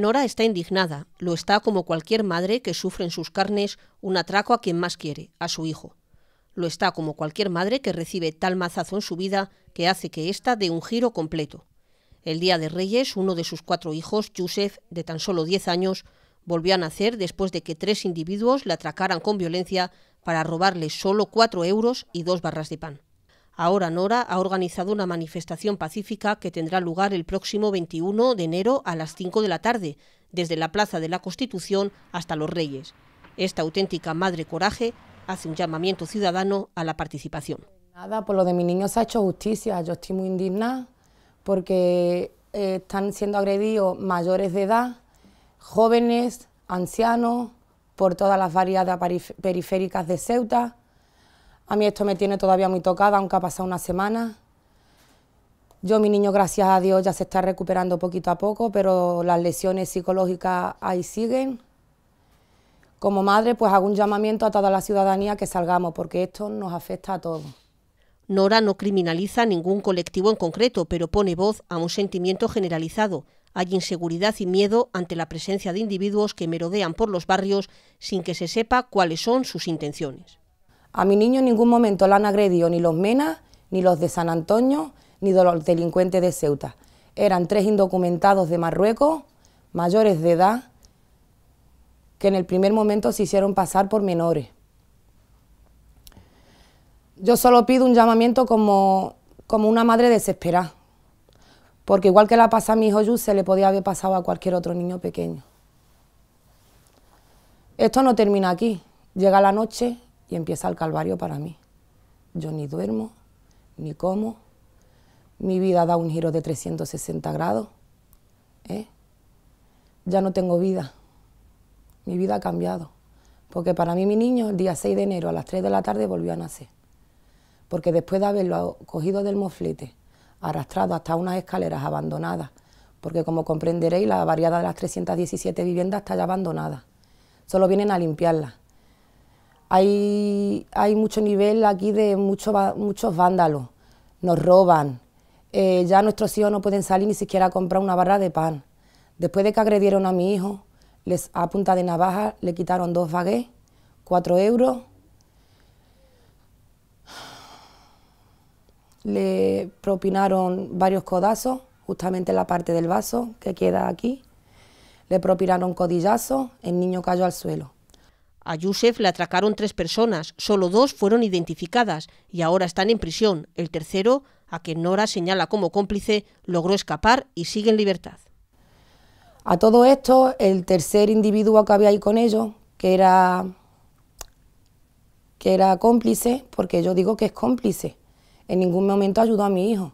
Nora está indignada, lo está como cualquier madre que sufre en sus carnes un atraco a quien más quiere, a su hijo. Lo está como cualquier madre que recibe tal mazazo en su vida que hace que ésta dé un giro completo. El día de Reyes, uno de sus cuatro hijos, Yusef, de tan solo 10 años, volvió a nacer después de que tres individuos le atracaran con violencia para robarle solo cuatro euros y dos barras de pan. Ahora Nora ha organizado una manifestación pacífica que tendrá lugar el próximo 21 de enero a las 5 de la tarde, desde la Plaza de la Constitución hasta Los Reyes. Esta auténtica madre coraje hace un llamamiento ciudadano a la participación. Nada, por lo de mi niño se ha hecho justicia. Yo estoy muy indignada porque eh, están siendo agredidos mayores de edad, jóvenes, ancianos, por todas las variedades periféricas de Ceuta. A mí esto me tiene todavía muy tocada, aunque ha pasado una semana. Yo, mi niño, gracias a Dios, ya se está recuperando poquito a poco, pero las lesiones psicológicas ahí siguen. Como madre, pues hago un llamamiento a toda la ciudadanía que salgamos, porque esto nos afecta a todos. Nora no criminaliza ningún colectivo en concreto, pero pone voz a un sentimiento generalizado. Hay inseguridad y miedo ante la presencia de individuos que merodean por los barrios sin que se sepa cuáles son sus intenciones. A mi niño en ningún momento le han agredido ni los Menas, ni los de San Antonio, ni los delincuentes de Ceuta. Eran tres indocumentados de Marruecos, mayores de edad, que en el primer momento se hicieron pasar por menores. Yo solo pido un llamamiento como, como una madre desesperada, porque igual que la pasa a mi hijo Yus, se le podía haber pasado a cualquier otro niño pequeño. Esto no termina aquí. Llega la noche, y empieza el calvario para mí. Yo ni duermo, ni como, mi vida da un giro de 360 grados, ¿eh? ya no tengo vida, mi vida ha cambiado, porque para mí mi niño el día 6 de enero a las 3 de la tarde volvió a nacer, porque después de haberlo cogido del moflete, arrastrado hasta unas escaleras abandonadas, porque como comprenderéis la variada de las 317 viviendas está ya abandonada, solo vienen a limpiarlas, hay, mucho nivel aquí de muchos vándalos, nos roban, eh, ya nuestros hijos no pueden salir ni siquiera a comprar una barra de pan. Después de que agredieron a mi hijo, les a punta de navaja le quitaron dos baguettes, cuatro euros. Le propinaron varios codazos, justamente en la parte del vaso que queda aquí. Le propinaron codillazos, el niño cayó al suelo. A Yusef le atracaron tres personas, solo dos fueron identificadas y ahora están en prisión. El tercero, a quien Nora señala como cómplice, logró escapar y sigue en libertad. A todo esto, el tercer individuo que había ahí con ellos, que era, que era cómplice, porque yo digo que es cómplice, en ningún momento ayudó a mi hijo.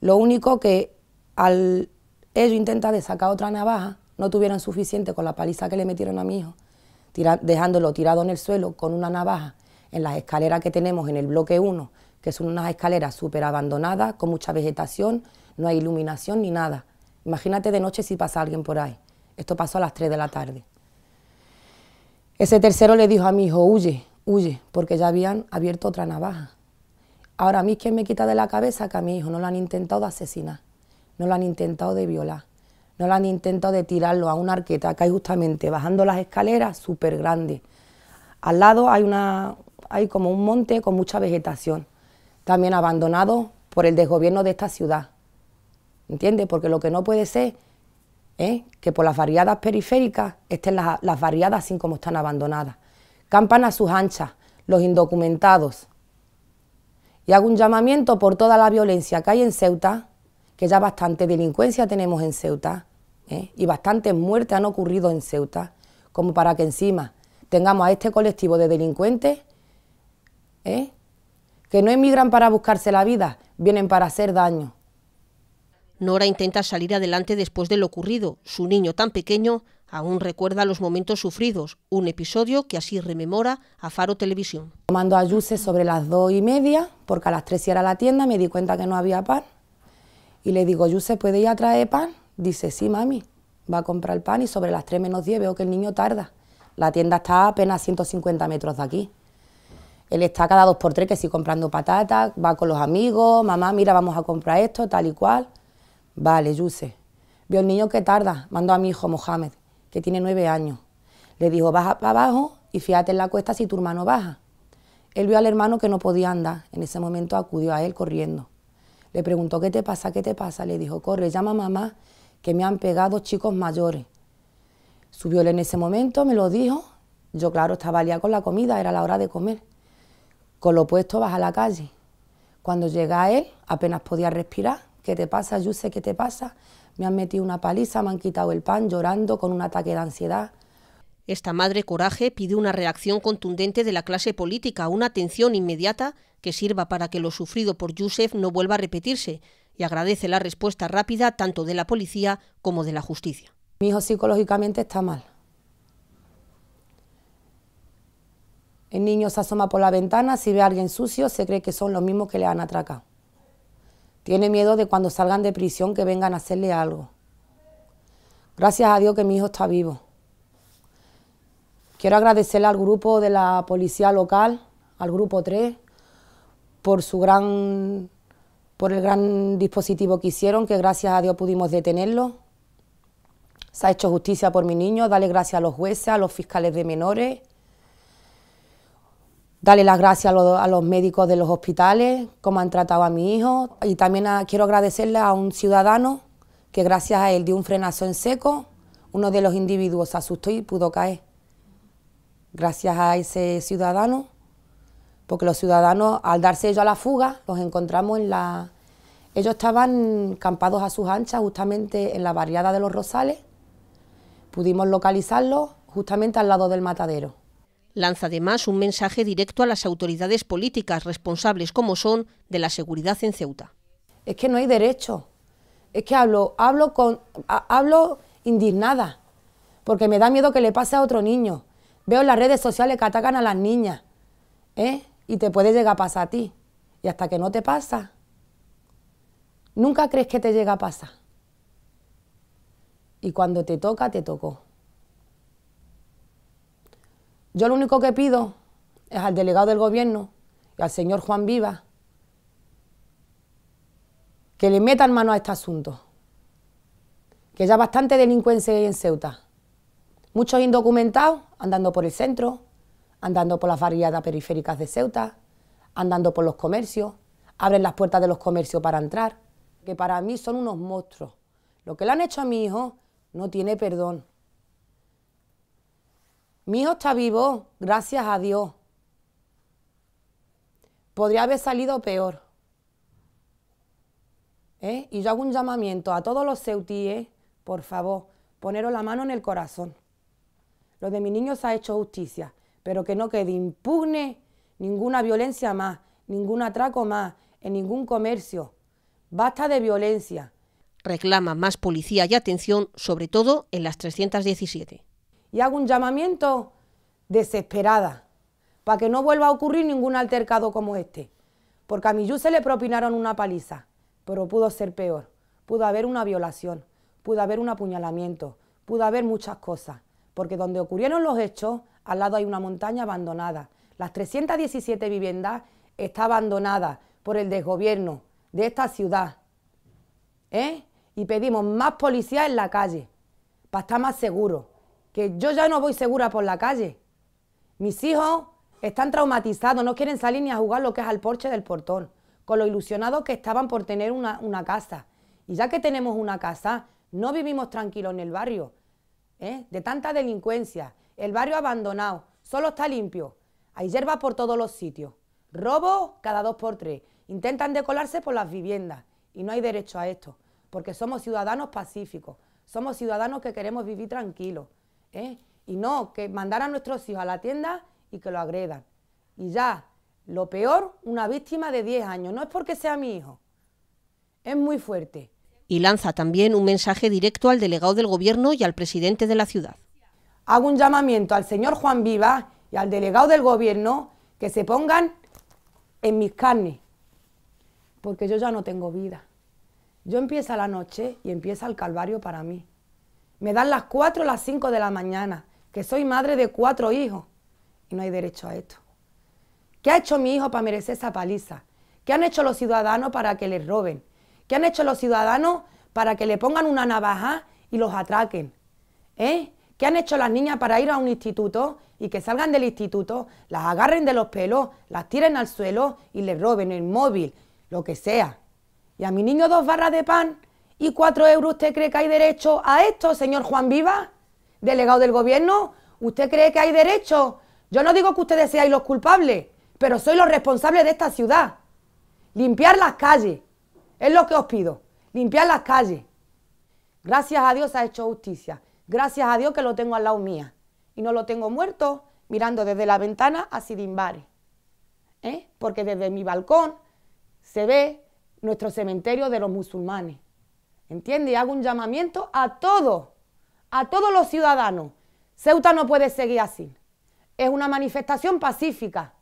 Lo único que al ellos intentar de sacar otra navaja, no tuvieron suficiente con la paliza que le metieron a mi hijo dejándolo tirado en el suelo con una navaja en las escaleras que tenemos en el bloque 1, que son unas escaleras súper abandonadas, con mucha vegetación, no hay iluminación ni nada. Imagínate de noche si pasa alguien por ahí. Esto pasó a las 3 de la tarde. Ese tercero le dijo a mi hijo, huye, huye, porque ya habían abierto otra navaja. Ahora a mí ¿quién me quita de la cabeza que a mi hijo no lo han intentado asesinar, no lo han intentado de violar, no la han intentado de tirarlo a una arqueta que hay justamente bajando las escaleras súper grande. Al lado hay, una, hay como un monte con mucha vegetación, también abandonado por el desgobierno de esta ciudad. ¿Entiendes? Porque lo que no puede ser es que por las variadas periféricas estén las, las variadas sin como están abandonadas. Campan a sus anchas, los indocumentados. Y hago un llamamiento por toda la violencia que hay en Ceuta, que ya bastante delincuencia tenemos en Ceuta, ¿eh? y bastantes muertes han ocurrido en Ceuta, como para que encima tengamos a este colectivo de delincuentes ¿eh? que no emigran para buscarse la vida, vienen para hacer daño. Nora intenta salir adelante después de lo ocurrido. Su niño tan pequeño aún recuerda los momentos sufridos, un episodio que así rememora a Faro Televisión. "...tomando a Yuse sobre las dos y media, porque a las tres y era la tienda, me di cuenta que no había pan. Y le digo, Yuse, ¿puede ir a traer pan? Dice, sí, mami, va a comprar el pan y sobre las 3 menos 10 veo que el niño tarda. La tienda está apenas 150 metros de aquí. Él está cada 2 por tres que sí comprando patatas, va con los amigos, mamá, mira, vamos a comprar esto, tal y cual. Vale, Yuse. Vio el niño que tarda, mandó a mi hijo Mohamed, que tiene nueve años. Le dijo, baja para abajo y fíjate en la cuesta si tu hermano baja. Él vio al hermano que no podía andar. En ese momento acudió a él corriendo. Le preguntó, ¿qué te pasa? ¿Qué te pasa? Le dijo, corre, llama a mamá que me han pegado chicos mayores. Subió él en ese momento, me lo dijo. Yo, claro, estaba liado con la comida, era la hora de comer. Con lo puesto, vas a la calle. Cuando llega él, apenas podía respirar. ¿Qué te pasa, yo ¿Qué te pasa? Me han metido una paliza, me han quitado el pan, llorando con un ataque de ansiedad. Esta madre coraje pide una reacción contundente de la clase política, una atención inmediata que sirva para que lo sufrido por Yusef no vuelva a repetirse, y agradece la respuesta rápida tanto de la policía como de la justicia. Mi hijo psicológicamente está mal. El niño se asoma por la ventana, si ve a alguien sucio se cree que son los mismos que le han atracado. Tiene miedo de cuando salgan de prisión que vengan a hacerle algo. Gracias a Dios que mi hijo está vivo. Quiero agradecerle al grupo de la policía local, al grupo 3, por su gran por el gran dispositivo que hicieron, que gracias a Dios pudimos detenerlo. Se ha hecho justicia por mi niño, dale gracias a los jueces, a los fiscales de menores, dale las gracias a los, médicos de los hospitales, cómo han tratado a mi hijo. Y también quiero agradecerle a un ciudadano que gracias a él dio un frenazo en seco, uno de los individuos se asustó y pudo caer. Gracias a ese ciudadano porque los ciudadanos, al darse ellos a la fuga, los encontramos en la... Ellos estaban campados a sus anchas justamente en la barriada de los Rosales, pudimos localizarlos justamente al lado del matadero. Lanza además un mensaje directo a las autoridades políticas responsables como son de la seguridad en Ceuta. Es que no hay derecho, es que hablo, hablo, con, hablo indignada, porque me da miedo que le pase a otro niño. Veo en las redes sociales que atacan a las niñas. ¿Eh? y te puede llegar a pasar a ti. Y hasta que no te pasa, nunca crees que te llega a pasar. Y cuando te toca, te tocó. Yo lo único que pido es al delegado del gobierno y al señor Juan Viva que le metan mano a este asunto, que ya bastante delincuencia en Ceuta. Muchos indocumentados andando por el centro, andando por las barriadas periféricas de Ceuta, andando por los comercios, abren las puertas de los comercios para entrar, que para mí son unos monstruos. Lo que le han hecho a mi hijo no tiene perdón. Mi hijo está vivo, gracias a Dios. Podría haber salido peor. ¿Eh? Y yo hago un llamamiento a todos los ceutíes, por favor, poneros la mano en el corazón. Lo de mi niño se ha hecho justicia pero que no quede impugne ninguna violencia más, ningún atraco más, en ningún comercio. Basta de violencia. Reclama más policía y atención, sobre todo en las 317. Y hago un llamamiento desesperada, para que no vuelva a ocurrir ningún altercado como este, porque a Millú se le propinaron una paliza, pero pudo ser peor, pudo haber una violación, pudo haber un apuñalamiento, pudo haber muchas cosas, porque donde ocurrieron los hechos al lado hay una montaña abandonada. Las 317 viviendas está abandonadas por el desgobierno de esta ciudad. ¿Eh? Y pedimos más policía en la calle para estar más seguros. Que yo ya no voy segura por la calle. Mis hijos están traumatizados, no quieren salir ni a jugar lo que es al porche del portón, con lo ilusionados que estaban por tener una, una casa. Y ya que tenemos una casa, no vivimos tranquilos en el barrio, ¿eh? de tanta delincuencia. El barrio abandonado, solo está limpio. Hay hierba por todos los sitios. Robos cada dos por tres. Intentan decolarse por las viviendas. Y no hay derecho a esto, porque somos ciudadanos pacíficos. Somos ciudadanos que queremos vivir tranquilos. ¿eh? Y no, que mandar a nuestros hijos a la tienda y que lo agredan. Y ya, lo peor, una víctima de 10 años. No es porque sea mi hijo. Es muy fuerte y lanza también un mensaje directo al delegado del Gobierno y al presidente de la ciudad hago un llamamiento al señor Juan Viva y al delegado del gobierno que se pongan en mis carnes, porque yo ya no tengo vida. Yo empieza la noche y empieza el calvario para mí. Me dan las 4 o las 5 de la mañana, que soy madre de cuatro hijos y no hay derecho a esto. ¿Qué ha hecho mi hijo para merecer esa paliza? ¿Qué han hecho los ciudadanos para que les roben? ¿Qué han hecho los ciudadanos para que le pongan una navaja y los atraquen? ¿Eh? ¿Qué han hecho las niñas para ir a un instituto y que salgan del instituto, las agarren de los pelos, las tiren al suelo y les roben el móvil, lo que sea? Y a mi niño dos barras de pan y cuatro euros, ¿usted cree que hay derecho a esto, señor Juan Viva, delegado del gobierno? ¿Usted cree que hay derecho? Yo no digo que ustedes seáis los culpables, pero soy los responsables de esta ciudad. Limpiar las calles, es lo que os pido, limpiar las calles. Gracias a Dios ha hecho justicia. Gracias a Dios que lo tengo al lado mía y no lo tengo muerto mirando desde la ventana a Sidimbare. ¿eh? Porque desde mi balcón se ve nuestro cementerio de los musulmanes. ¿Entiende? Y hago un llamamiento a todos, a todos los ciudadanos. Ceuta no puede seguir así. Es una manifestación pacífica.